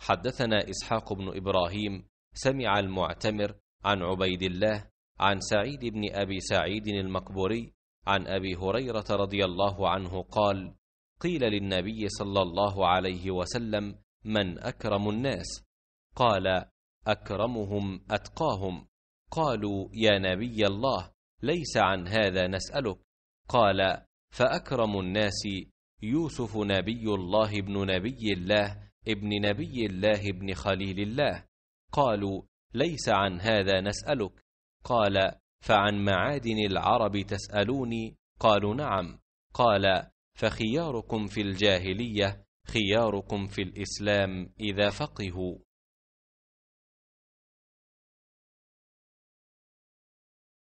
حدثنا إسحاق بن إبراهيم سمع المعتمر عن عبيد الله عن سعيد بن أبي سعيد المقبوري عن أبي هريرة رضي الله عنه قال: قيل للنبي صلى الله عليه وسلم: من أكرم الناس؟ قال: أكرمهم أتقاهم. قالوا: يا نبي الله، ليس عن هذا نسألك. قال: فأكرم الناس يوسف نبي الله ابن نبي الله ابن نبي الله ابن خليل الله قالوا ليس عن هذا نسألك قال فعن معادن العرب تسألوني قالوا نعم قال فخياركم في الجاهلية خياركم في الإسلام إذا فقهوا